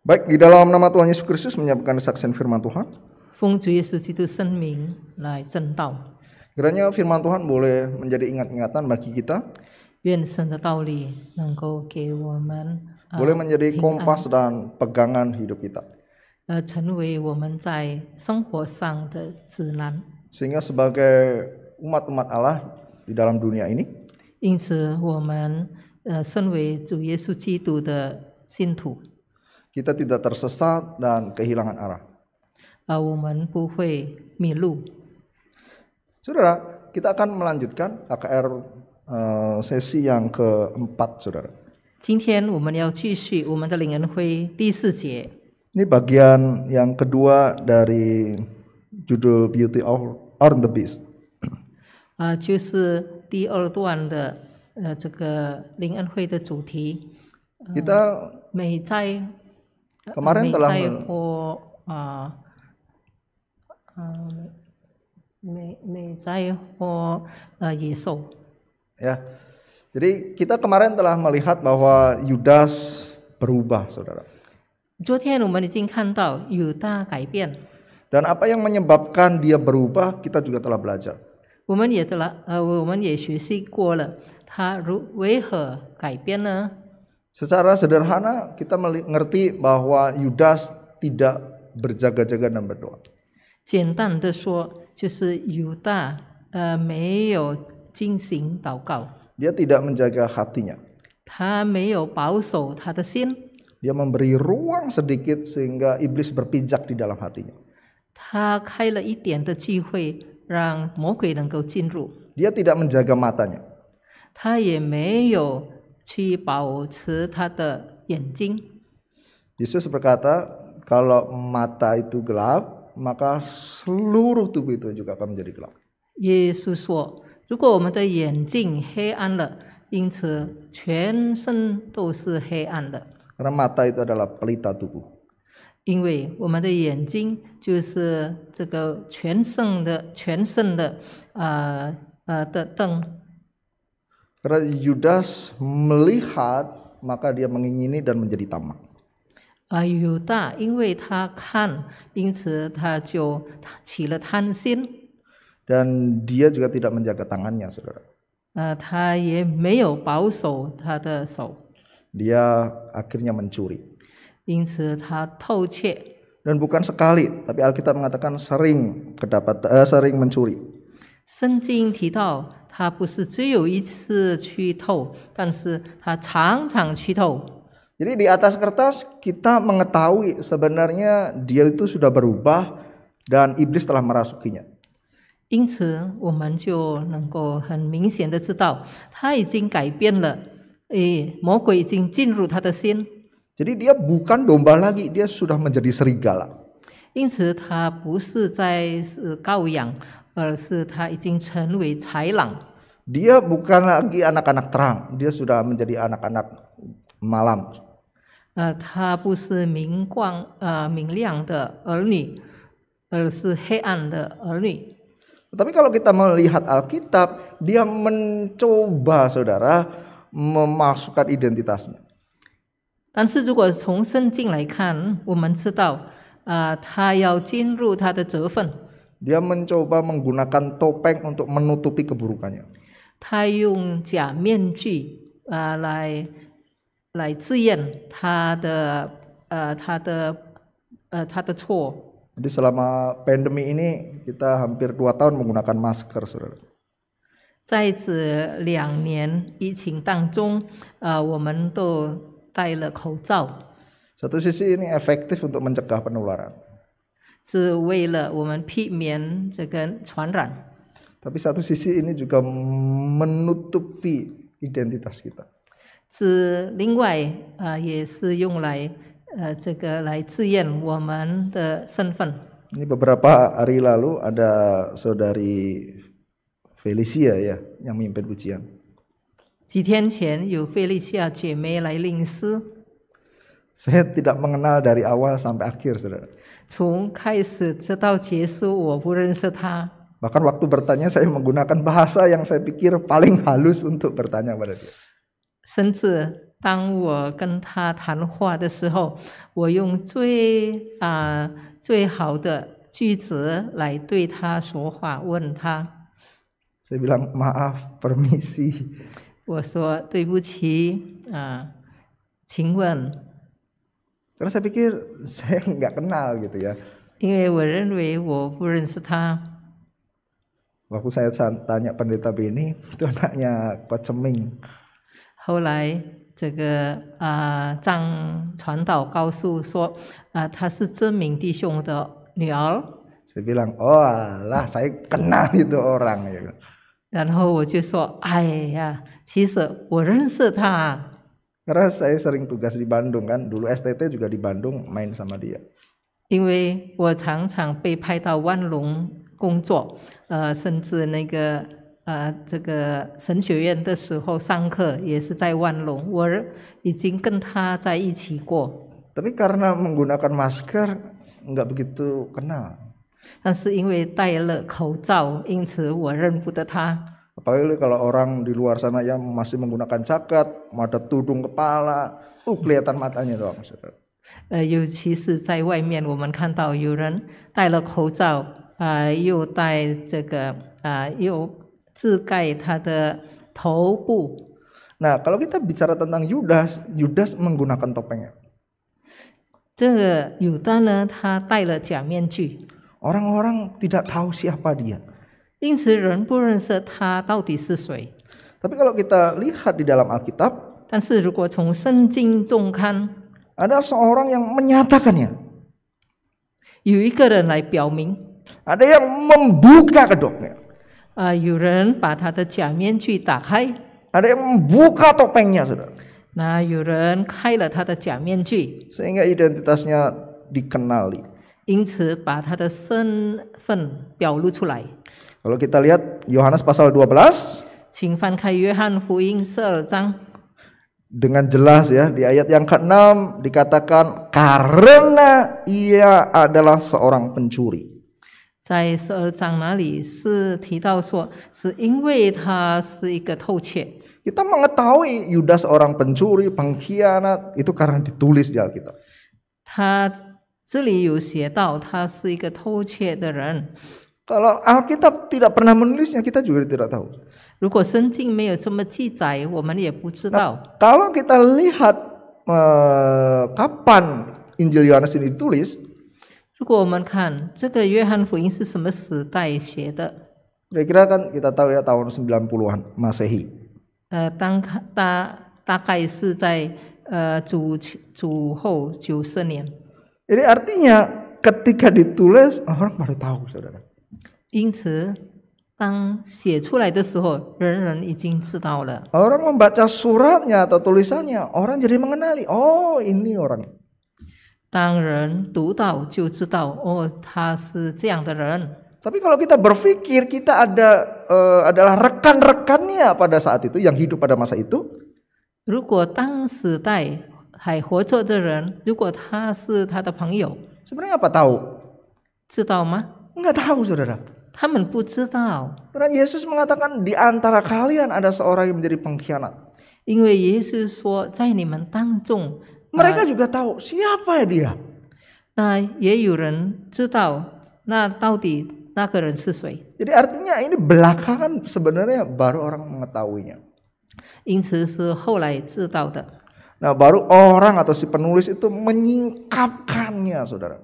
Baik, di dalam nama Tuhan Yesus Kristus menyampaikan saksian firman Tuhan. Fung Yesus itu senming lai zentao. Kiranya firman Tuhan boleh menjadi ingat-ingatan bagi kita. Boleh menjadi kompas dan pegangan hidup kita. Sehingga sebagai umat-umat Allah di dalam dunia ini. 因此，我们呃，身为主耶稣基督的信徒。kita tidak tersesat dan kehilangan arah. Saudara, kita akan melanjutkan AKR uh, eh, sesi yang keempat, saudara. Ini bagian yang kedua dari judul Beauty of or the Beast。啊、呃，就是第二段的呃这个灵恩会的主题。呃、kita eh, 美在 eh, Eh, kemarin Mei, telah uh, uh, Ya, jadi kita kemarin telah melihat bahwa Yudas berubah, saudara. Dan apa yang menyebabkan dia berubah, kita juga telah belajar. Kita juga telah, belajar. Secara sederhana kita mengerti bahwa Yudas tidak berjaga-jaga dan berdoa. 简单的说，就是犹大呃没有进行祷告。Dia tidak menjaga hatinya. 他没有保守他的心。Dia memberi ruang sedikit sehingga iblis berpijak di dalam hatinya. 他开了一点的机会，让魔鬼能够进入。Dia tidak menjaga matanya. 他也没有去保持他的眼睛。Yesus berkata, kalau mata itu gelap, maka seluruh tubuh itu juga akan menjadi gelap. Yesus 说，如果我们的眼睛黑暗了，因此全身都是黑暗的。Karena mata itu adalah pelita tubuh. 因为我们的眼睛就是这个全身的全身的呃呃的灯。karena Yudas melihat maka dia mengingini dan menjadi tamak. Ah, dan dia juga tidak menjaga tangannya, saudara. Dia akhirnya mencuri. Dan bukan sekali, tapi Alkitab mengatakan sering kedapat uh, sering mencuri. 圣经提到他不是只有一次去透，但是他常常去透。Jadi di atas kertas kita mengetahui sebenarnya dia itu sudah berubah dan iblis telah merasukinya. Jadi dia bukan domba lagi, dia sudah menjadi serigala. 因此，他不是在是羔羊，dia bukan lagi anak-anak terang, dia sudah menjadi anak-anak malam. Tapi kalau kita melihat Alkitab, dia mencoba saudara memasukkan identitasnya. 但是如果从圣经来看，我们知道，啊、呃，他要进入他的责分。dia mencoba menggunakan topeng untuk menutupi keburukannya. Uh, uh, uh, Jadi selama pandemi ini kita hampir dua tahun menggunakan masker, saudara. 在这两年疫情当中，呃，我们都戴了口罩。Satu sisi ini efektif untuk mencegah penularan. 是为了我们避免这个传染。Tapi satu sisi ini juga menutupi identitas kita. 是另外啊，也是用来呃这个来自验我们的身份。Ini beberapa hari lalu ada saudari Felicia ya yang memimpin ujian. 几天前有费利西亚姐妹来领诗。saya tidak mengenal dari awal sampai akhir, saudara. bahkan waktu bertanya saya menggunakan bahasa yang saya pikir paling halus untuk bertanya pada dia. 甚至当我跟他谈话的时候，我用最啊、呃、最好的句子来对他说话，问他。Saya bilang maaf, permisi. Karena saya pikir saya nggak kenal gitu ya. 因为我认为我不认识他。Waktu iya, saya tanya pendeta Bini, itu anaknya Pak Ceming. 后来这个啊、呃，张传道告诉说，啊、呃，他是真明弟兄的女儿。Saya bilang, oh lah, saya kenal itu orang. Ya. 然后我就说，哎呀，其实我认识他。karena saya sering tugas di Bandung kan dulu STT juga di Bandung main sama dia 因为我常常被派到万隆工作，呃，甚至那个呃，这个神学院的时候上课也是在万隆，我已经跟他在一起过。Tapi karena menggunakan masker nggak begitu kenal. 但是因为戴了口罩，因此我认不得他。Apalagi kalau orang di luar sana yang masih menggunakan jaket, ada tudung kepala, uh kelihatan matanya doang. Nah, kalau kita bicara tentang Yudas, Yudas menggunakan topengnya. orang orang tidak tahu siapa dia. Tapi kalau kita lihat di dalam Alkitab, ada seorang yang menyatakannya. ada yang membuka kedoknya. Ada yang membuka topengnya, saudara. Nah, Sehingga identitasnya dikenali. 因此，把他的身份表露出来。kalau kita lihat Yohanes pasal 12, dengan jelas ya di ayat yang ke-6 dikatakan karena ia adalah seorang pencuri. Kita mengetahui Yudas orang pencuri, pengkhianat itu karena ditulis di Alkitab. Kalau Alkitab tidak pernah menulisnya, kita juga tidak tahu. Nah, kalau kita lihat eh, kapan Injil Yohanes ini ditulis, kira kira kan kita tahu ya tahun 90-an Masehi. Eh，Jadi artinya ketika ditulis orang baru tahu saudara. 因此，当写出来的时候，人人已经知道了。Orang membaca suratnya atau tulisannya, orang jadi mengenali, oh ini orang. 当人读到就知道，哦，他是这样的人。Tapi kalau kita berpikir kita ada uh, adalah rekan-rekannya pada saat itu yang hidup pada masa itu. Sebenarnya apa Enggak tahu saudara. 他们不知道。Karena Yesus mengatakan di antara kalian ada seorang yang menjadi pengkhianat. mereka juga tahu siapa ya dia. Jadi artinya ini belakangan sebenarnya baru orang mengetahuinya. Nah baru orang atau si penulis itu menyingkapkannya, saudara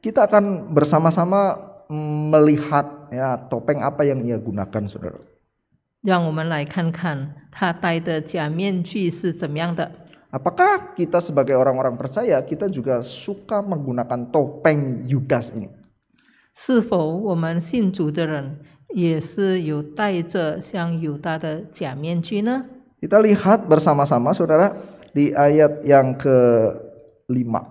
kita akan bersama-sama melihat ya topeng apa yang ia gunakan, saudara. 让我们来看看他戴的假面具是怎么样的。Apakah kita sebagai orang-orang percaya kita juga suka menggunakan topeng Yudas ini? kita lihat bersama-sama, saudara di ayat yang ke kelima.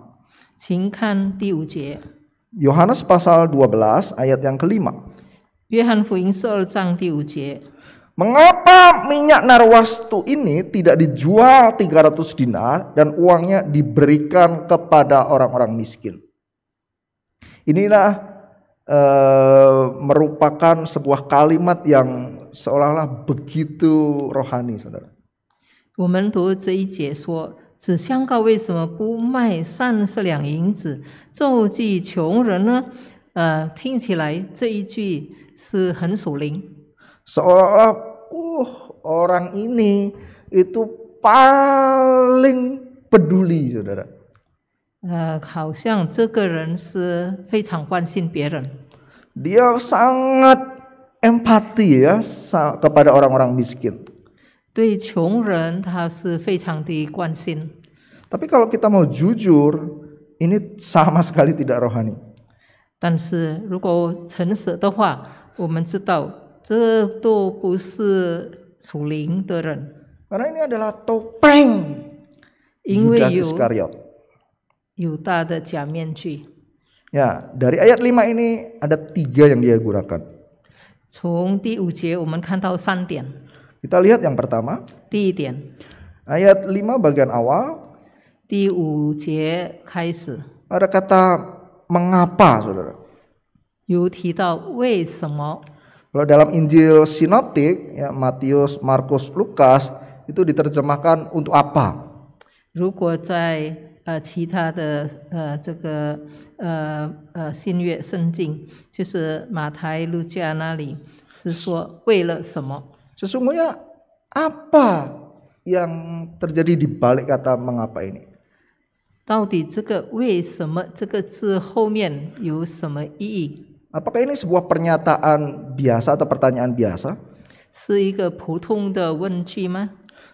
Yohanes pasal dua belas ayat yang kelima. Mengapa minyak narwastu ini tidak dijual 300 dinar dan uangnya diberikan kepada orang-orang miskin? Inilah uh, merupakan sebuah kalimat yang seolah-olah begitu rohani, saudara. 我们读这一节说，只相告为什么不卖三十两银子救济穷人呢？呃，听起来这一句是很属灵。So orang ini itu paling peduli, saudara. 呃，好像这个人是非常关心别人。Dia sangat empati ya kepada orang-orang miskin. Tapi kalau kita mau jujur, ini sama sekali tidak rohani. 但是如果诚实的话，我们知道这都不是属灵的人。Karena ini adalah topeng 因为 dari ayat 5 ini ada tiga yang dia gunakan. 从第五节我们看到三点。kita lihat yang pertama. Ayat 5 bagian awal. Ada kata mengapa, saudara. Kalau dalam Injil sinoptik, ya Matius, Markus, Lukas itu diterjemahkan untuk apa? 如果在呃其他的呃这个呃呃新约圣经，就是马太、路加那里是说为了什么？Sesungguhnya apa yang terjadi di balik kata mengapa ini? Apakah ini sebuah pernyataan biasa atau pertanyaan biasa?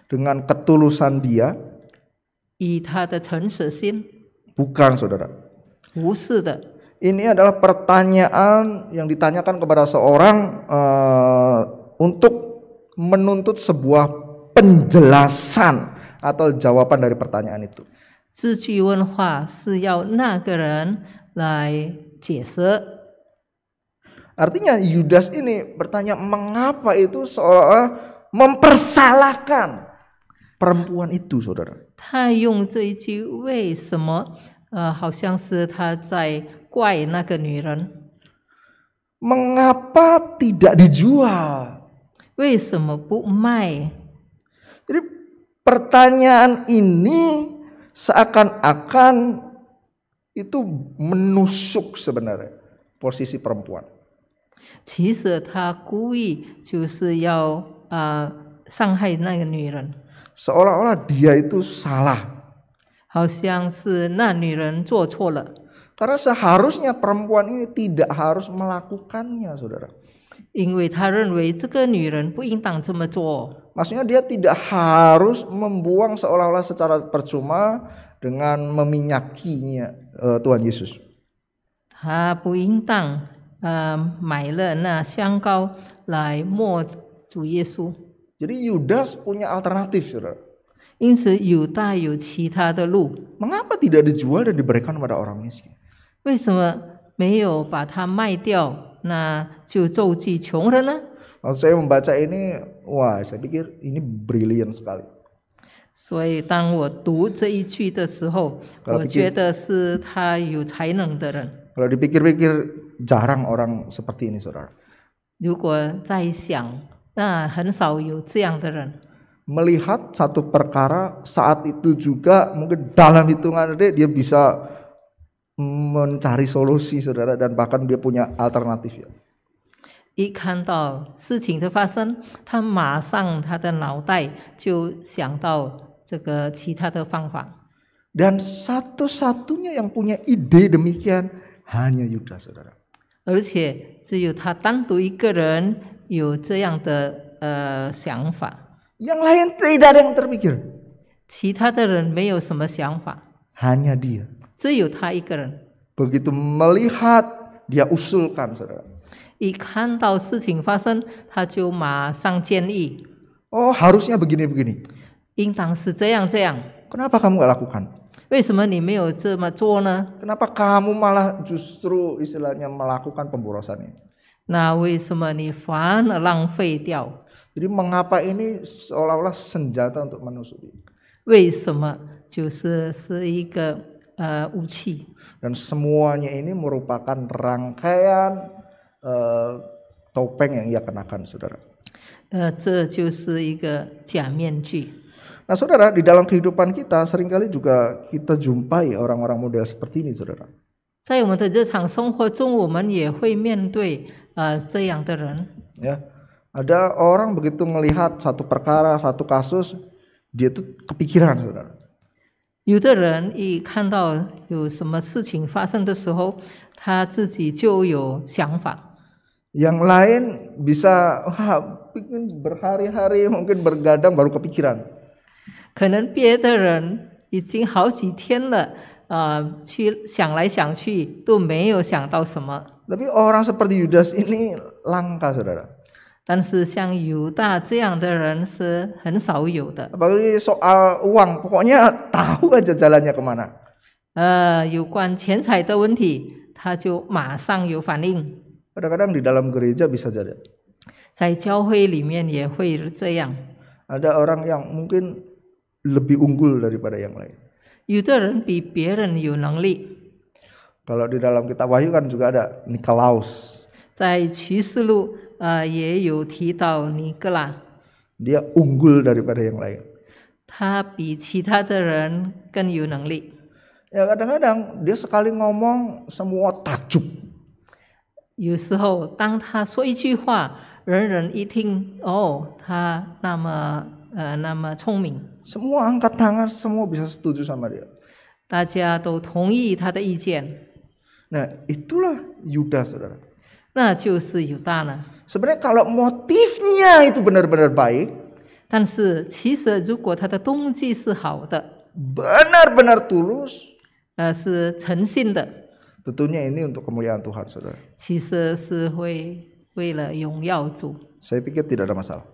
Dengan ketulusan dia, Bukan saudara. Ini adalah pertanyaan yang ditanyakan kepada seorang uh, untuk menuntut sebuah penjelasan atau jawaban dari pertanyaan itu. Artinya Yudas ini bertanya mengapa itu seolah-olah mempersalahkan perempuan itu, saudara. mengapa tidak dijual? 为什么不卖？Jadi pertanyaan ini seakan-akan itu menusuk sebenarnya posisi perempuan. seolah olah dia itu salah. 好像是那女人做错了。Karena seharusnya perempuan ini tidak harus melakukannya, saudara. Maksudnya dia tidak harus membuang seolah-olah secara percuma dengan meminyakinya uh, Tuhan Yesus. E, e, Jadi Yudas punya alternatif, saudara. Mengapa tidak dijual dan diberikan kepada orang miskin? diao 那就周济穷人呢？Waktu saya membaca ini, wah saya pikir ini brilian sekali. 所以当我读这一句的时候，Kalau dipikir dipikir-pikir jarang orang seperti ini saudara. Melihat satu perkara saat itu juga mungkin dalam hitungan detik dia bisa mencari solusi saudara dan bahkan dia punya alternatif ya. 一看到事情的发生，他马上他的脑袋就想到这个其他的方法。Dan satu-satunya yang punya ide demikian hanya Yuda saudara. 而且只有他单独一个人有这样的呃想法。Yang lain tidak ada yang terpikir. Hanya dia. Begitu melihat, dia usulkan, saudara. Oh harusnya begini-begini. Kenapa kamu gak lakukan? Kenapa kamu malah justru istilahnya melakukan pemborosan ini? Nah, 为什么你反而浪费掉？Jadi mengapa ini seolah-olah senjata untuk menusuk? 为什么 dan semuanya ini merupakan rangkaian uh, topeng yang ia kenakan, saudara. Uh, Nah, saudara, di dalam kehidupan kita seringkali juga kita jumpai orang-orang model seperti ini, saudara. 在我们的日常生活中，我们也会面对呃这样的人。Ya, ada orang begitu melihat satu perkara, satu kasus, dia itu kepikiran, saudara. 有的人一看到有什么事情发生的时候，他自己就有想法。Yang lain bisa wah mungkin berhari-hari mungkin bergadang baru kepikiran. 可能别的人已经好几天了，呃，去想来想去都没有想到什么。Tapi orang seperti Yudas ini langka, saudara. 但是像犹大这样的人是很少有的。Apalagi soal uang, pokoknya tahu aja jalannya kemana. 呃，有关钱财的问题，他就马上有反应。Kadang-kadang di dalam gereja bisa jadi. orang yang mungkin lebih unggul daripada yang lain. 有的人比别人有能力。Kalau di dalam kitab Wahyu kan juga ada Nikolaus. 呃也有提到尼格拉。Dia unggul daripada yang lain. 他比其他的人更有能力。Ya kadang-kadang dia sekali ngomong semua takjub. 有时候当他说一句话，人人一听哦，他那么呃那么聪明。Semua angkat tangan, semua bisa setuju sama dia. 大家都同意他的意见。Nah itulah Yuda saudara. 那就是犹大呢。Sebenarnya kalau motifnya itu benar-benar baik, 但是其实如果他的动机是好的，benar-benar tulus, ini untuk kemuliaan Tuhan, saudara. Saya pikir tidak ada masalah.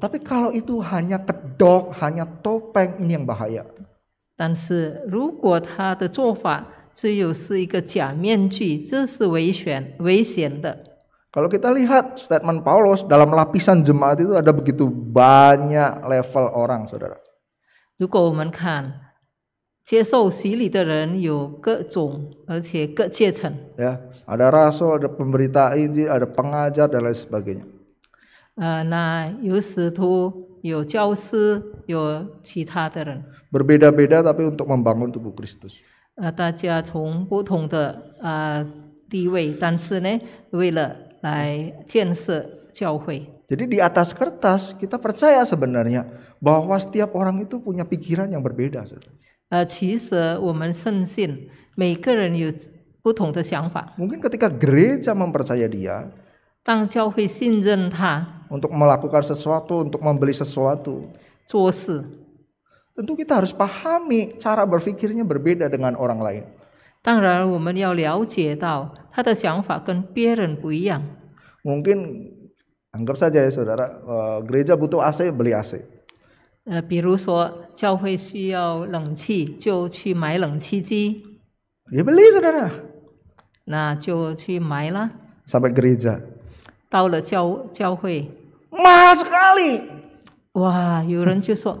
Tapi kalau itu hanya kedok, hanya topeng, ini yang bahaya. 只有是一个假面具，这是危险危险的。Kalau kita lihat statement Paulus dalam lapisan jemaat itu ada begitu banyak level orang, saudara. 如果我们看接受洗礼的人有各种，而且各阶层。Ya, ada rasul, ada pemberita ini, ada pengajar dan lain sebagainya. 呃，那有使徒，有教师，有其他的人。Berbeda-beda tapi untuk membangun tubuh Kristus. 呃，大家从不同的啊、呃、地位，但是呢，为了来建设教会。Jadi di atas kertas kita percaya sebenarnya bahwa setiap orang itu punya pikiran yang berbeda. Mungkin ketika gereja mempercaya dia, untuk melakukan sesuatu, untuk membeli sesuatu, 做事。Tentu kita harus pahami cara berpikirnya berbeda dengan orang lain. 当然，我们要了解到他的想法跟别人不一样。Mungkin anggap saja ya saudara, eh, gereja butuh AC beli AC. 呃，比如说教会需要冷气，就去买冷气机。Ya eh, beli saudara. 那就去买啦。Sampai gereja. 到了教教会。Mahal sekali. 哇，有人就说。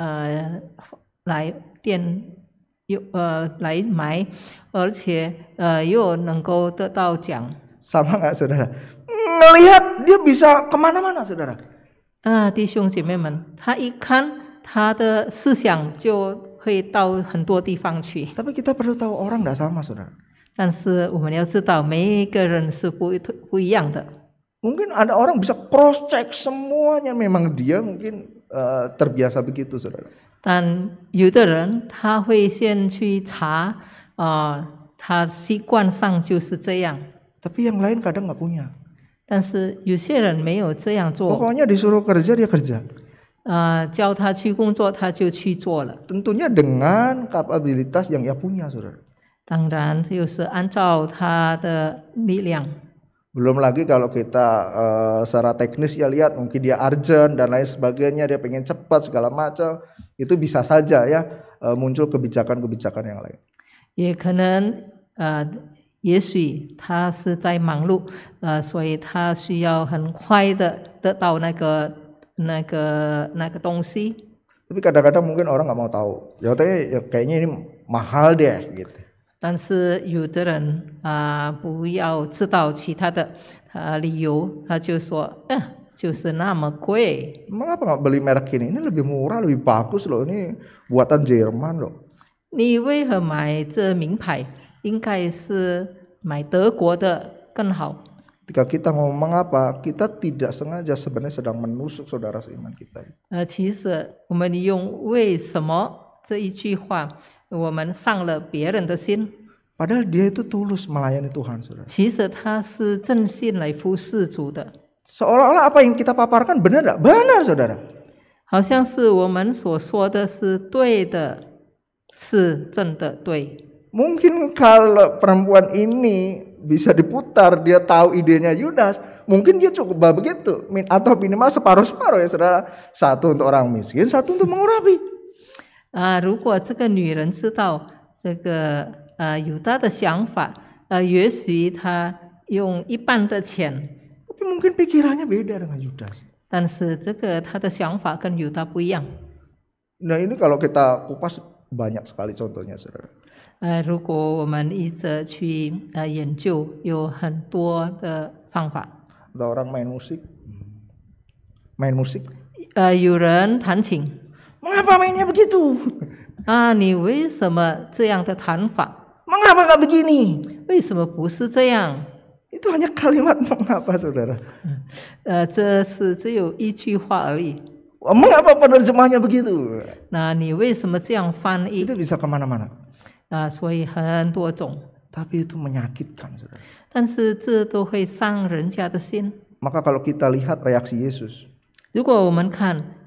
呃来电又呃来买，而且呃又能够得到奖。Sama nggak saudara? Melihat dia bisa kemana-mana saudara. 啊，弟兄姐妹们，他一看他的思想就会到很多地方去。Tapi kita perlu tahu orang tidak sama saudara. 但是我们要知道，每一个人是不不一样的。Mungkin ada orang bisa cross check semuanya memang dia mungkin 呃，terbiasa eh, begitu saudara。但有的人他会先去查啊，他习惯上就是这样。Tapi yang lain kadang nggak punya。但是有些人没有这样做。Pokoknya disuruh kerja dia kerja. dengan kapabilitas yang ia punya, saudara. Belum lagi kalau kita uh, secara teknis ya lihat mungkin dia urgent dan lain sebagainya, dia pengen cepat segala macam, itu bisa saja ya uh, muncul kebijakan-kebijakan yang lain. Ya, karena eh, tapi kadang kadang-kadang mungkin orang nggak mau tahu. Ya, ya kayaknya ini mahal deh gitu. 但是有的人啊、呃，不要知道其他的啊、呃、理由，他就说，嗯、呃，就是那么贵。Mengapa nggak beli merek ini? Ini lebih murah, lebih bagus loh. Ini buatan Jerman loh. 你为何买这名牌？应该是买德国的更好。Ketika kita ngomong mengapa? kita tidak sengaja sebenarnya sedang menusuk saudara seiman kita. 呃，其实我们用为什么这一句话。Padahal dia itu tulus melayani Tuhan, saudara. seolah olah apa yang kita paparkan benar tidak? Benar, saudara. Mungkin kalau perempuan ini bisa diputar, dia tahu idenya Yudas, mungkin dia cukup begitu, atau minimal separuh-separuh ya saudara, satu untuk orang miskin, satu untuk mengurapi. 啊、呃，如果这个女人知道这个呃犹大的想法，呃，也许她用一半的钱。Tapi mungkin pikirannya beda dengan Yudas. 但是这个她的想法跟犹大不一样。Nah ini kalau kita kupas banyak sekali contohnya, saudara. Ada orang main musik, main musik. 呃，有人弹琴。Mengapa mainnya begitu? 啊，你为什么这样的谈法？Mengapa nggak begini？为什么不是这样？itu hanya kalimat mengapa saudara? Eh, yi. Oh, mengapa penerjemahnya begitu? Nah, ni Itu bisa kemana-mana. zong. Nah, Tapi itu menyakitkan saudara. Maka kalau kita lihat reaksi Yesus. lihat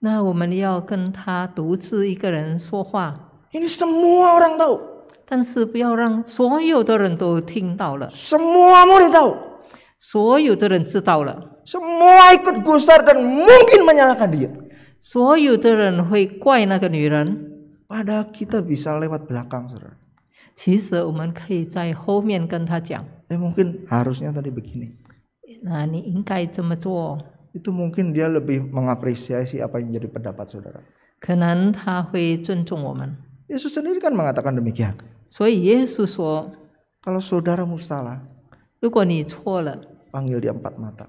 那我们要跟他独自一个人说话。Ini semua orang tahu. 但是不要让所有的人都听到了。Semua murid tahu. 所有的人知道了。Semua ikut gusar dan mungkin menyalahkan dia. 所有的人会怪那个女人。Padahal kita bisa lewat belakang, saudara. 其实我们可以在后面跟他讲。Eh mungkin harusnya tadi begini. Nah, ini 应该这么做。itu mungkin dia lebih mengapresiasi apa yang jadi pendapat saudara. Yesus sendiri kan mengatakan demikian. Yesus kalau saudara salah, panggil dia empat mata.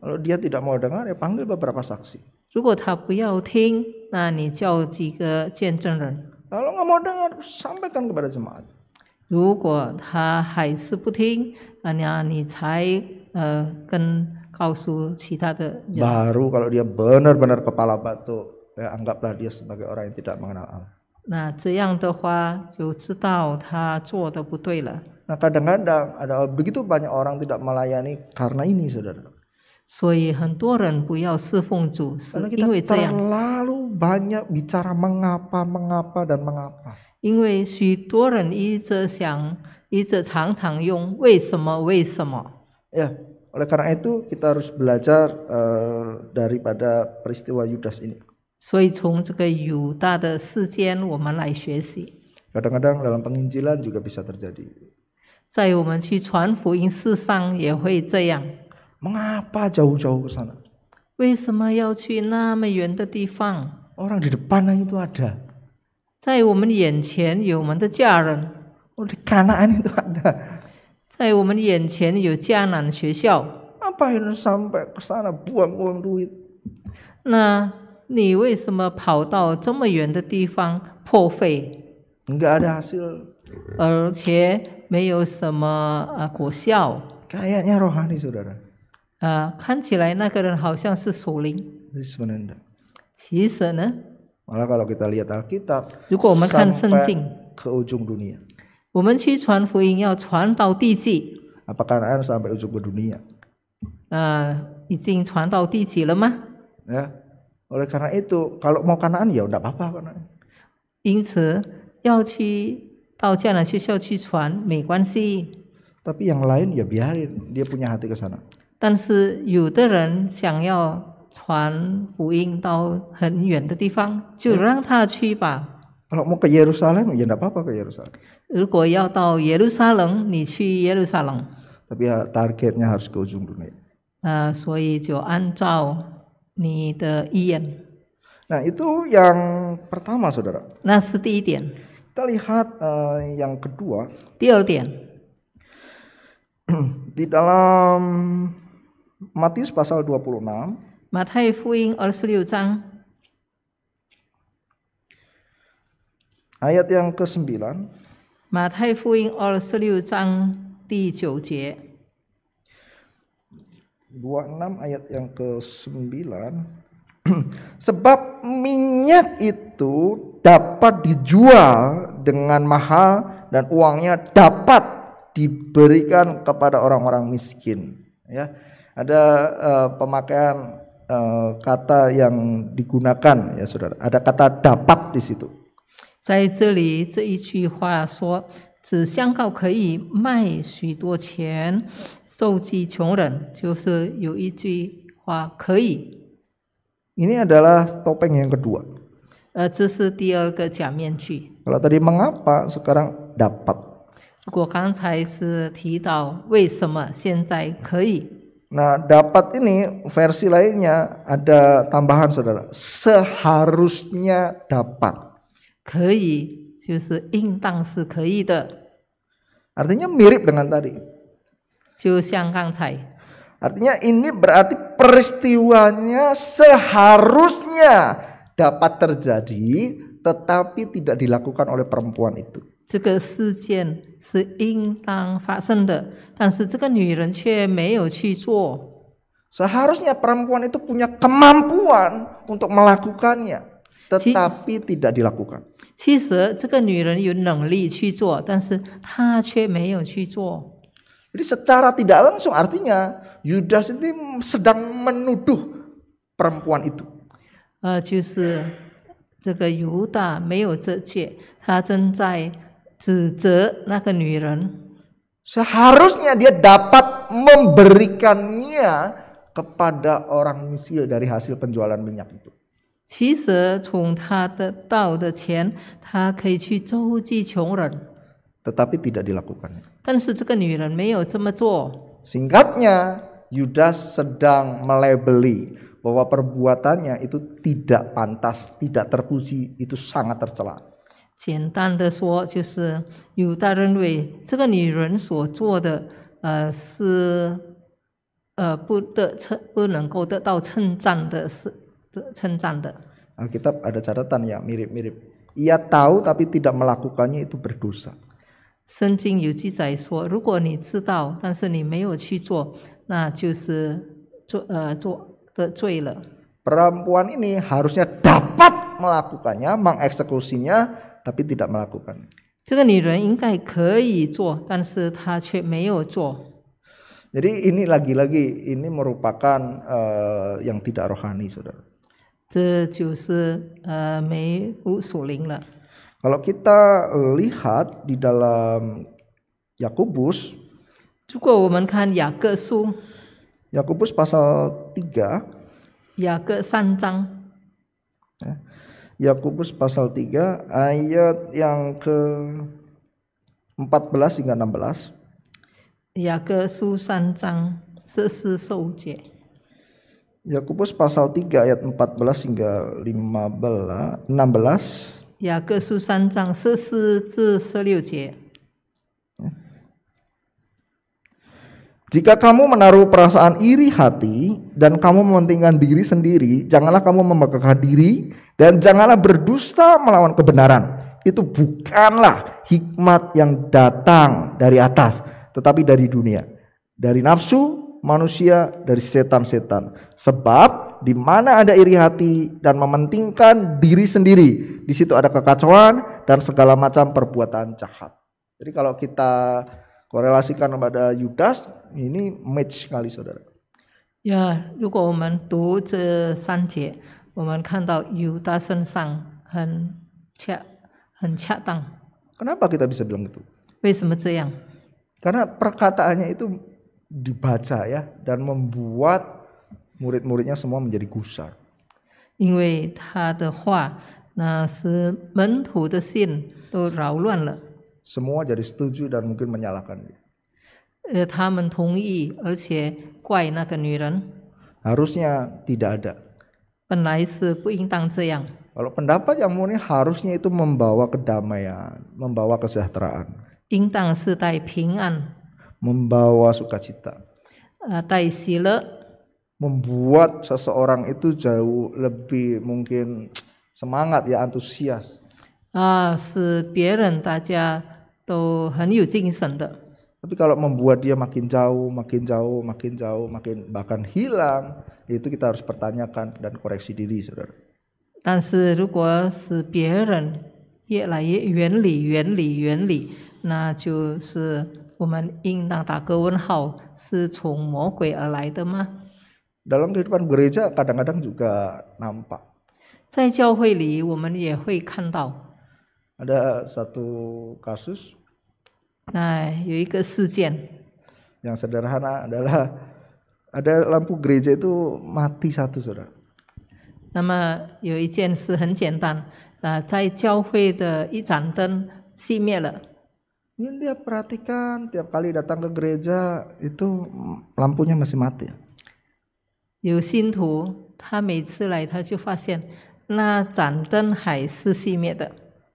kalau dia tidak mau dengar, ya panggil beberapa saksi. Kalau tidak mau dengar, sampaikan kepada jemaat. 如果他还是不听，啊，那你才呃跟告诉其他的人。Baru kalau dia benar-benar kepala batu, ya, anggaplah dia sebagai orang yang tidak mengenal Allah. 那这样的话，就知道他做的不对了。Nah kadang-kadang ada begitu banyak orang tidak melayani karena ini saudara. 所以很多人不要侍奉主，是因为这样。Terlalu banyak bicara mengapa, mengapa dan mengapa. 因为许多人一直想，一直常常用为什么为什么。Ya, oleh karena itu kita harus belajar eh, daripada peristiwa Yudas ini. kadang dalam penginjilan juga bisa terjadi. 在我们去传福音事上也会这样。Mengapa jauh-jauh ke sana? 为什么要去那么远的地方？Orang di depan itu ada. 在我们眼前有我们的家人，我的加哪里都还在。在我们眼前有迦南学校。阿爸，人三百三了，不闻不问都。那你为什么跑到这么远的地方破费？不，有得阿。而且没有什么啊，果效。看起来，罗汉呢，兄弟。啊，看起来那个人好像是属灵。是不，那的。其实呢？Malah kalau kita lihat Alkitab, sampai ke ujung dunia. apakah Anda sampai ujung ke dunia? Ya, Oleh karena itu, kalau mau kanaan ya udah apa-apa Kanaan. 因此要去到这样的学校去传没关系，Tapi yang lain ya biarin, dia punya hati ke sana. 但是有的人想要传福音到很远的地方，就让他去吧。Kalau mau ke Yerusalem, ya tidak apa Yerusalem. targetnya harus ke ujung dunia. itu yang pertama saudara. Nah, 是第一点。Kita lihat uh, yang kedua. 第二点，Di dalam Matius pasal 26马太福音二十六章，ayat yang ke enam ayat yang ke sembilan. Sebab minyak itu dapat dijual dengan mahal dan uangnya dapat diberikan kepada orang-orang miskin ya. Ada eh, pemakaian Eh, kata yang digunakan ya saudara. Ada kata dapat di situ. Ini adalah topeng yang kedua. Kalau tadi mengapa, sekarang dapat. 如果刚才是提到为什么，现在可以。Nah, dapat ini versi lainnya ada tambahan saudara. Seharusnya dapat. Artinya mirip dengan tadi. Artinya ini berarti peristiwanya seharusnya dapat terjadi tetapi tidak dilakukan oleh perempuan itu. 是应当发生的，但是这个女人却没有去做。Seharusnya perempuan itu punya kemampuan untuk melakukannya, tetapi tidak dilakukan. 其实这个女人有能力去做，但是她却没有去做。Jadi secara tidak langsung artinya Yudas ini sedang menuduh perempuan itu. 呃，就是这个犹大没有这戒，他正在 Seharusnya dia dapat memberikannya kepada orang miskin dari hasil penjualan minyak itu. Tetapi tidak dilakukannya. 但是这个女人没有这么做。Singkatnya, Yudas sedang melebeli bahwa perbuatannya itu tidak pantas, tidak terpuji, itu sangat tercela. 简单的说，就是有的认为这个女人所做的，呃，是，呃，不得称，不能够得到称赞的事，称赞的。阿吉达，ada catatan ya mirip mirip. Ia tahu tapi tidak melakukannya itu berdosa. 资本有记载说，如果你知道，但是你没有去做，那就是做呃做的罪了。Perempuan ini harusnya dapat melakukannya, mengeksekusinya。tapi tidak melakukan. Jadi ini lagi-lagi ini merupakan uh, yang tidak rohani, saudara. Kalau kita lihat di dalam Yakobus, Yakobus pasal 3, 3 Yakobus pasal 3 ayat yang ke 14 hingga 16. Ya ke susan sang Zhang, Se Yakobus pasal 3 ayat 14 hingga 15 16. Ya ke susan sang Zhang, Se Se Jika kamu menaruh perasaan iri hati dan kamu mementingkan diri sendiri, janganlah kamu membanggakan diri dan janganlah berdusta melawan kebenaran. Itu bukanlah hikmat yang datang dari atas, tetapi dari dunia, dari nafsu manusia, dari setan-setan. Sebab di mana ada iri hati dan mementingkan diri sendiri, di situ ada kekacauan dan segala macam perbuatan jahat. Jadi kalau kita korelasikan kepada Yudas ini match sekali saudara. Ya, jika kita membaca ini, kita melihat bisa bilang itu? Karena perkataannya itu dibaca ya dan membuat murid-muridnya semua menjadi gusar. 因为他的话，那是门徒的心都扰乱了。semua jadi setuju dan mungkin menyalahkan dia. 呃，他们同意，而且怪那个女人。Harusnya eh, tidak ada. Kalau pendapat yang murni harusnya itu membawa kedamaian, membawa kesejahteraan. 应当是带平安。Membawa sukacita. 呃，带喜乐。membuat seseorang itu jauh lebih mungkin semangat ya antusias. 啊，使别人大家都很有精神的。Tapi kalau membuat dia makin jauh, makin jauh, makin jauh, makin bahkan hilang, itu kita harus pertanyakan dan koreksi diri, saudara. 但是如果使别人越来越远离、远离、远离，那就是我们应当打个问号：是从魔鬼而来的吗？Dalam kehidupan gereja kadang-kadang juga nampak. Ada satu kasus. Nah, yang sederhana adalah ada lampu gereja itu mati satu saudara. 那么有一件事很简单，啊，在教会的一盏灯熄灭了。Ini dia perhatikan tiap kali datang ke gereja itu lampunya masih mati. 有信徒，他每次来他就发现那盏灯还是熄灭的。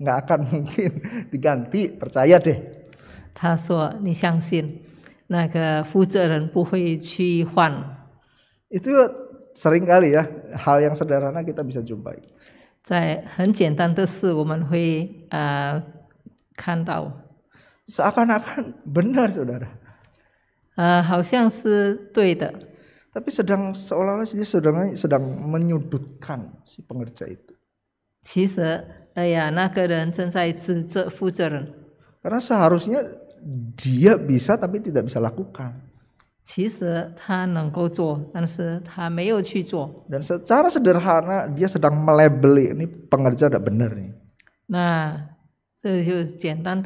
nggak akan mungkin diganti percaya deh 他说：“你相信那个负责人不会去换。” Itu sering kali ya hal yang sederhana kita bisa jumpai. seakan akan benar, saudara. tapi sedang seolah-olah dia sedang sedang menyudutkan si pengerja itu. 其实 Iya, nah karena seharusnya dia bisa tapi tidak bisa lakukan. Dan secara sederhana dia sedang melebeli ini pengerja tidak benar nih. Nah, karena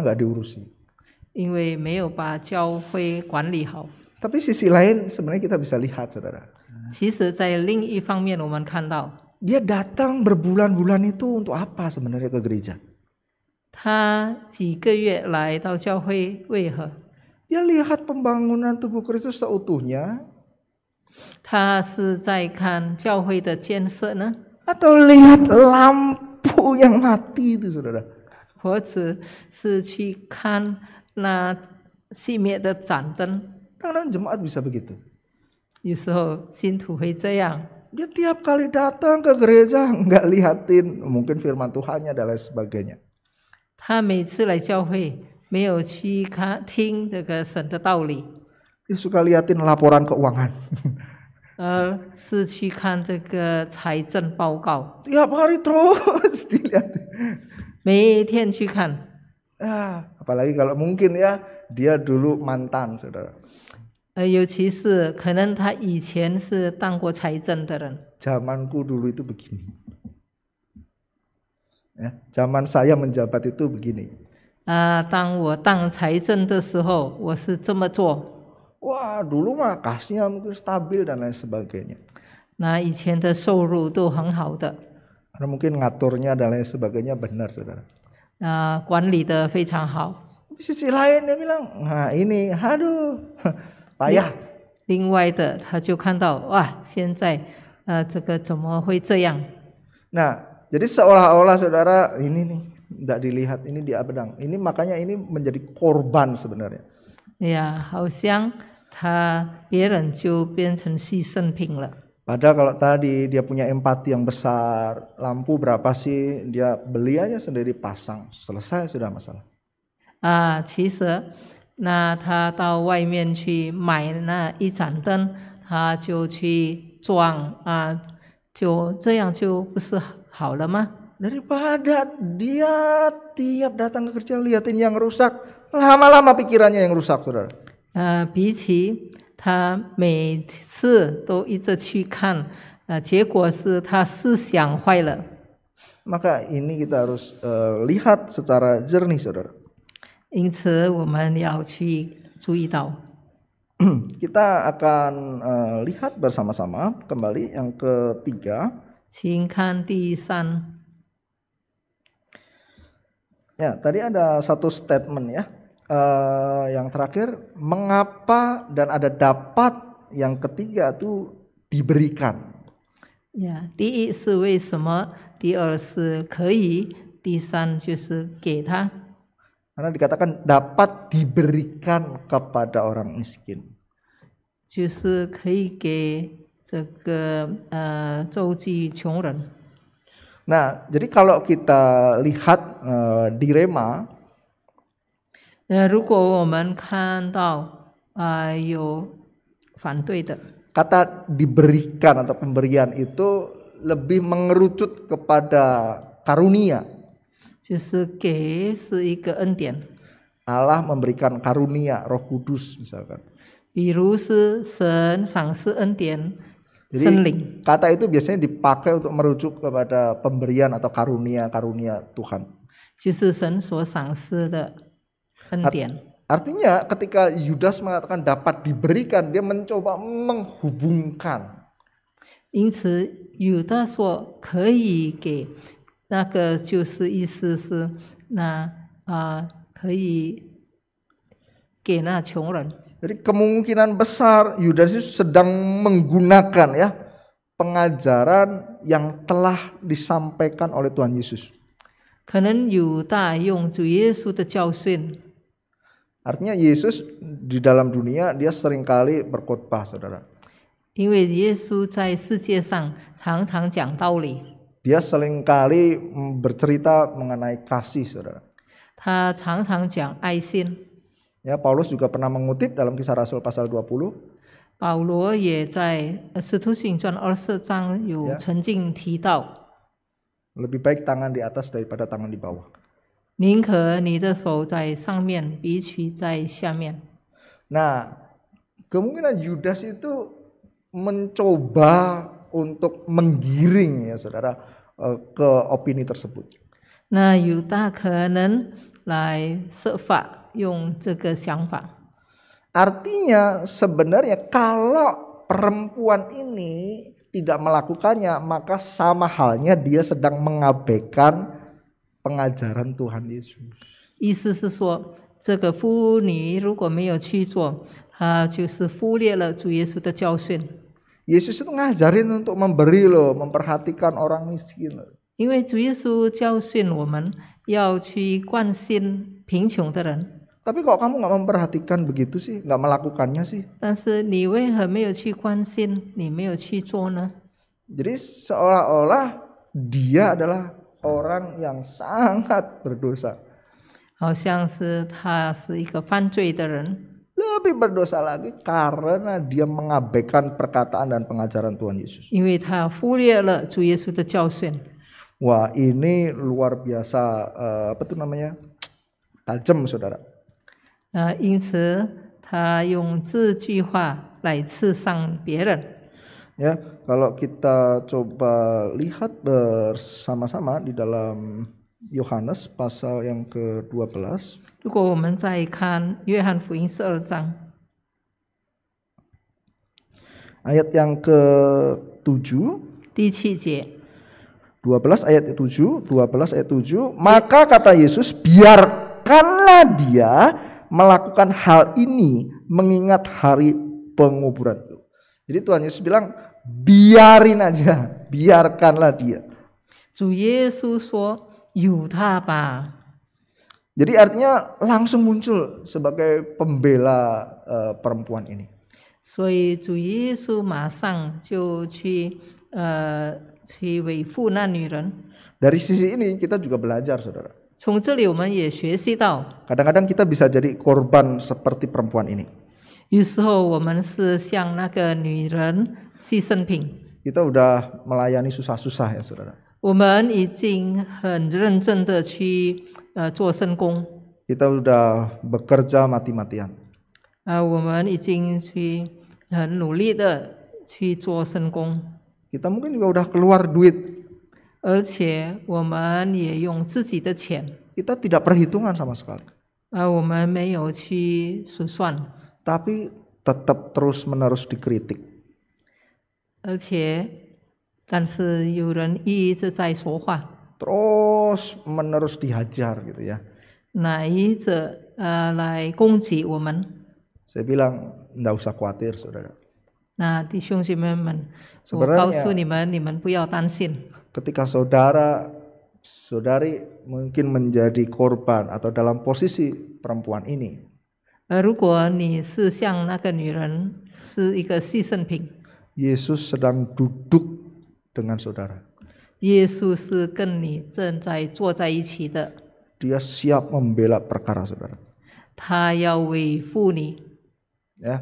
nggak diurusi. 因为没有把教会管理好。tapi sisi lain sebenarnya kita bisa lihat saudara. Dia datang berbulan-bulan itu untuk apa sebenarnya ke gereja? Dia lihat pembangunan tubuh Kristus seutuhnya. Atau lihat lampu yang mati itu saudara. lihat, saudara. Kadang-kadang jemaat bisa begitu. Dia tiap kali datang ke gereja nggak lihatin mungkin firman Tuhannya dan lain sebagainya. Dia suka lihatin laporan keuangan. tiap hari terus dilihat. apalagi kalau mungkin ya dia dulu mantan saudara. 呃，尤其是可能他以前是当过财政的人。Zamanku dulu itu begini. Ya, zaman saya menjabat itu begini. 啊、呃，当我当财政的时候，我是这么做。Wah, dulu mah kasnya mungkin stabil dan lain sebagainya. Nah, 以前的收入都很好的。Karena mungkin ngaturnya dan lain sebagainya benar, saudara. Nah, 管理的非常好。Sisi lain dia bilang, nah ini, aduh, 哎呀，另外的他就看到哇，现在呃这个怎么会这样？Nah, jadi seolah-olah saudara ini nih tidak dilihat ini dia pedang. Ini makanya ini menjadi korban sebenarnya. Ya, hao xiang, ta, Padahal kalau tadi dia punya empati yang besar, lampu berapa sih dia beli aja sendiri pasang, selesai sudah masalah. Ah, 其实那他到外面去买那一盏灯，他就去装啊，就这样就不是好了吗？daripada dia tiap datang kerja liatin yang rusak, lama-lama pikirannya yang rusak, saudar. 呃，比起他每次都一直去看，呃，结果是他思想坏了。maka ini kita harus lihat secara jernih, saudar. 因此我们要去注意到。Kita akan uh, lihat bersama-sama kembali yang ketiga. Singkantisan. Ya, tadi ada satu statement ya. Uh, yang terakhir, mengapa dan ada dapat yang ketiga itu diberikan. Ya, 第一是为什么，第二是可以，第三就是给他。karena dikatakan dapat diberikan kepada orang miskin. Nah, jadi kalau kita lihat uh, eh, direma, 呃，如果我们看到啊、呃、有反对的 kata diberikan atau pemberian itu lebih mengerucut kepada karunia. 就是给是一个恩典。Allah memberikan karunia Roh Kudus misalkan. 比如是神赏赐恩典。Jadi Senling. kata itu biasanya dipakai untuk merujuk kepada pemberian atau karunia-karunia Tuhan. Art, artinya ketika Yudas mengatakan dapat diberikan, dia mencoba menghubungkan. 因此，有的说可以给，那个就是意思是那啊、呃、可以给那穷人。Jadi kemungkinan besar Yudas itu sedang menggunakan ya pengajaran yang telah disampaikan oleh Tuhan Yesus. Artinya Yesus di dalam dunia dia seringkali berkhotbah, saudara. Karena Yesus 因为耶稣在世界上常常讲道理。dia seringkali mm, bercerita mengenai kasih, saudara. 他常常讲爱心。Ya, Paulus juga pernah mengutip dalam Kisah Rasul pasal 20. Paulo 也在《使徒行传》二十章有曾经提到。Lebih baik tangan di atas daripada tangan di bawah. Nah, kemungkinan Yudas itu mencoba untuk menggiring ya saudara Eh, ke opini tersebut. Nah, Yuda Artinya sebenarnya kalau perempuan ini tidak melakukannya maka sama halnya dia sedang mengabaikan pengajaran Tuhan Yesus. 意思是说，这个妇女如果没有去做，她就是忽略了主耶稣的教训。Yesus itu ngajarin untuk memberi loh, memperhatikan orang miskin loh. 因为主耶稣教训我们要去关心贫穷的人。tapi kok kamu nggak memperhatikan begitu sih, nggak melakukannya sih? Jadi seolah seolah-olah dia adalah orang yang sangat berdosa lebih berdosa lagi karena dia mengabaikan perkataan dan pengajaran Tuhan Yesus. Wah, ini luar biasa uh, apa tuh namanya? tajam Saudara. Uh, ya kalau kita coba lihat bersama-sama di dalam Yohanes pasal yang ke-12. ayat yang ke-7 12 ayat 7 12 ayat 7 maka kata Yesus biarkanlah dia melakukan hal ini mengingat hari penguburanku. Jadi Tuhan Yesus bilang biarin aja, biarkanlah dia. 主耶稣说 yuta apa? Jadi artinya langsung muncul sebagai pembela uh, perempuan ini. Eh, Dari sisi ini kita juga belajar, saudara. Kadang-kadang kita bisa jadi korban seperti perempuan ini. Kita udah melayani susah-susah ya, saudara. Kita sudah bekerja mati-matian. Kita mungkin juga sudah keluar duit. Kita tidak perhitungan sama sekali. Tapi tetap terus-menerus dikritik. Terus menerus dihajar gitu ya. Nah, itu uh, lai kongji woman. Saya bilang tidak usah khawatir, saudara. Nah, di men, sebenarnya ketika saudara saudari mungkin menjadi korban atau dalam posisi perempuan ini. Yesus sedang duduk dengan saudara. Yesus Dia siap membela perkara saudara. Ya,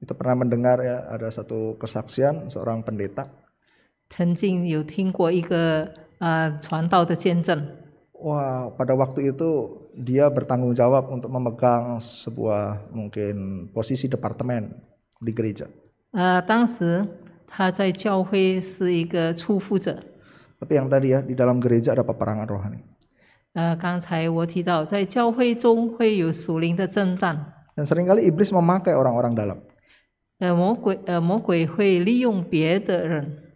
kita pernah mendengar ya ada satu kesaksian seorang pendeta. Wah, pada waktu itu dia bertanggung jawab untuk memegang sebuah mungkin posisi departemen di gereja. Uh, 他在教会是一个出负者。Tapi yang tadi ya di dalam gereja ada peperangan rohani. Uh, seringkali iblis memakai orang-orang dalam. Uh,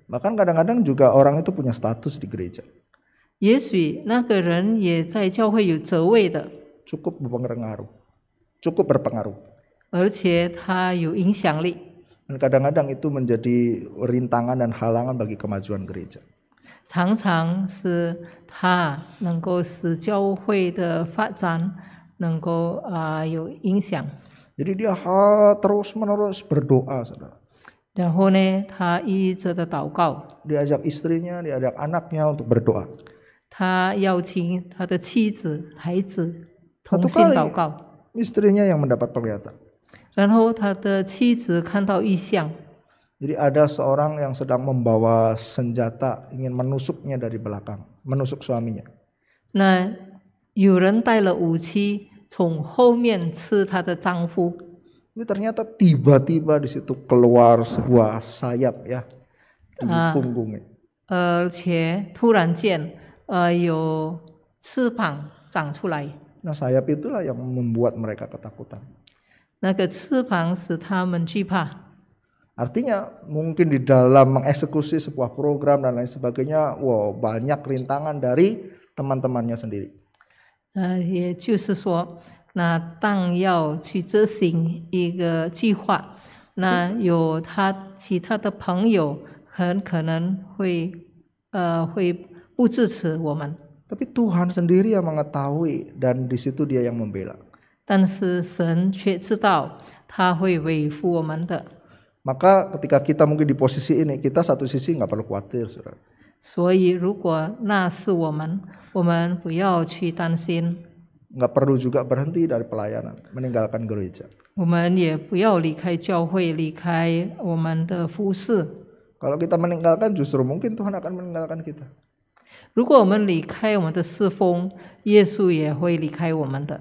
kadang kadang-kadang juga orang itu punya status di gereja. 也许那个人也在教会有职位的。Cukup berpengaruh. Cukup berpengaruh. 而且他有影响力。dan kadang-kadang itu menjadi rintangan dan halangan bagi kemajuan gereja. Jadi dia terus menerus berdoa, saudara. Dan Diajak istrinya, diajak anaknya untuk berdoa. Dia Istrinya yang mendapat penglihatan. Jadi ada seorang yang sedang membawa senjata ingin menusuknya dari belakang, menusuk suaminya. Nah, 有人带了武器从后面刺她的丈夫。Ini ternyata tiba-tiba di situ keluar sebuah sayap ya di ah, punggungnya. 而且突然间，呃，有翅膀长出来。Nah sayap itulah yang membuat mereka ketakutan. Artinya mungkin di dalam mengeksekusi sebuah program dan lain sebagainya, wow banyak rintangan dari teman-temannya sendiri. Uh, tapi Tuhan sendiri yang mengetahui dan di situ Dia yang membela. 但是神却知道他会维护我们的。Maka ketika kita mungkin di posisi ini, kita satu sisi nggak perlu khawatir, saudara. 所以如果那是我们，我们不要去担心。Nggak perlu juga berhenti dari pelayanan, meninggalkan gereja. 我们也不要离开教会，离开我们的服饰。Kalau kita meninggalkan, justru mungkin Tuhan akan meninggalkan kita. 如果我们离开我们的侍奉，耶稣也会离开我们的。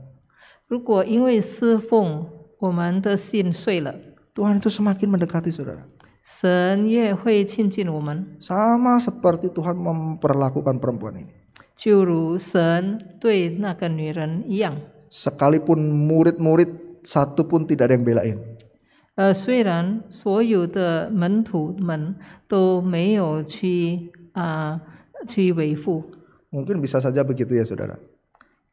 如果因为侍奉我们的心碎了，Tuhan itu semakin mendekati saudara. seperti Tuhan memperlakukan perempuan ini 就如神对那个女人一样 sekalipun murid murid-murid satu pun tidak ada yang belain. bisa saja begitu ya saudara.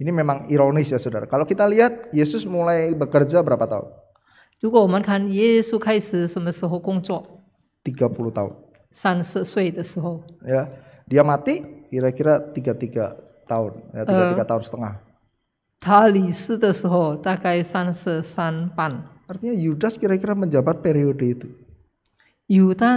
Ini memang ironis ya saudara. Kalau kita lihat Yesus mulai bekerja berapa tahun? Jika kita lihat, Yesus mulai bekerja berapa tahun. ya, dia mati kira-kira 33 tahun, ya 33 uh, eh, tahun setengah. Artinya Yudas kira-kira menjabat periode itu. Yuda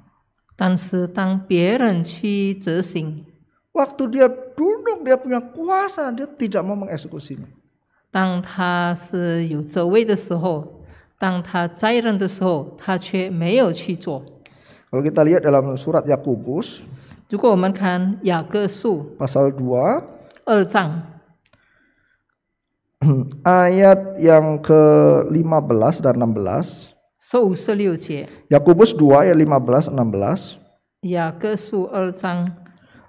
waktu dia duduk dia punya kuasa dia tidak mau mengeksekusinya. 当他是有职位的时候，当他在任的时候，他却没有去做。Kalau kita lihat dalam surat Yakobus 如果我们看雅各书 pasal 2 ayat yang ke-15 dan 16受十六节。Yakobus 2 ayat 15 16.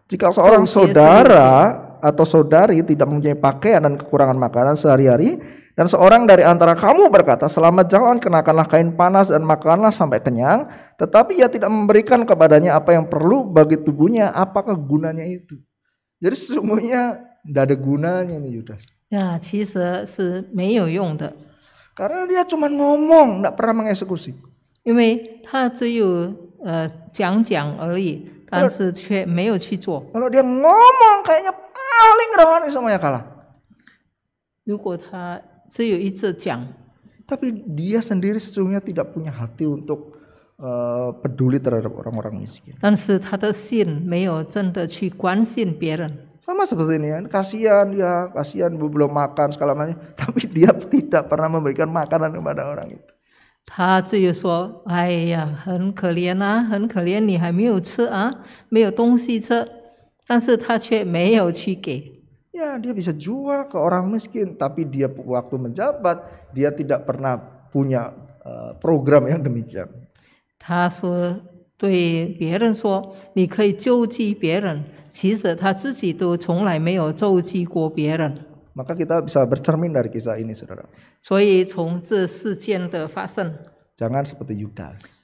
Jika seorang saudara atau saudari tidak mempunyai pakaian dan kekurangan makanan sehari-hari dan seorang dari antara kamu berkata, "Selamat jalan, kenakanlah kain panas dan makanlah sampai kenyang," tetapi ia tidak memberikan kepadanya apa yang perlu bagi tubuhnya, apakah gunanya itu? Jadi sesungguhnya tidak ada gunanya ini Yudas. Ya, 其实是没有用的。karena dia cuma ngomong, tidak pernah mengeksekusi. Eh, Kalau dia ngomong kayaknya paling rohani semuanya kalah. tapi dia sendiri sesungguhnya tidak punya hati untuk uh, peduli terhadap orang-orang miskin. 但是他的心没有真的去关心别人。sama seperti ini ya kasihan ya, kasihan belum makan segala macam, tapi dia tidak pernah memberikan makanan kepada orang itu. 他自己说：“哎呀，很可怜啊，很可怜，你还没有吃啊，没有东西吃。”但是他却没有去给。Ya, dia bisa jual ke orang miskin, tapi dia waktu menjabat, dia tidak pernah punya eh, program yang demikian. 他说对别人说：“你可以救济别人，maka kita bisa bercermin dari kisah ini, saudara. 所以从这事件的发生，Jangan seperti Yudas.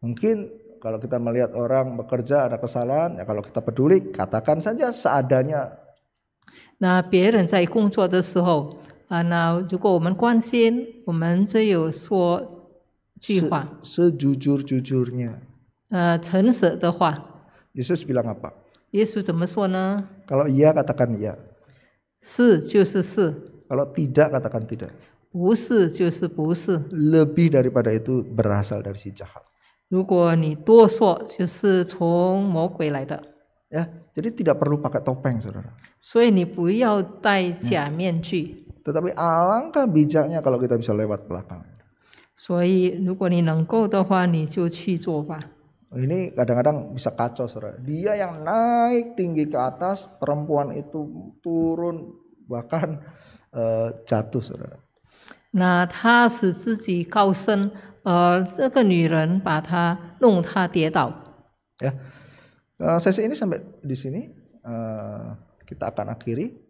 mungkin kalau kita melihat orang bekerja ada kesalahan, ya kalau kita peduli, katakan saja seadanya. Nah, 那别人在工作的时候啊，那如果我们关心，我们只有说句话，Se- Sejujur-jujurnya. 呃诚实的话。Yesus bilang apa? Yesus iya katakan iya. 是就是是。Kalau tidak katakan tidak. daripada itu berasal dari si jahat. jadi tidak perlu pakai topeng, saudara. 所以你不要戴假面具。Hmm. Tetapi alangkah bijaknya kalau kita bisa lewat belakang. 所以如果你能够的话，你就去做吧。ini kadang-kadang bisa kacau saudara. Dia yang naik tinggi ke atas, perempuan itu turun bahkan uh, jatuh saudara. 那他使自己高升，而这个女人把他弄他跌倒。Ya, uh, eh, sesi ini sampai di sini uh, kita akan akhiri.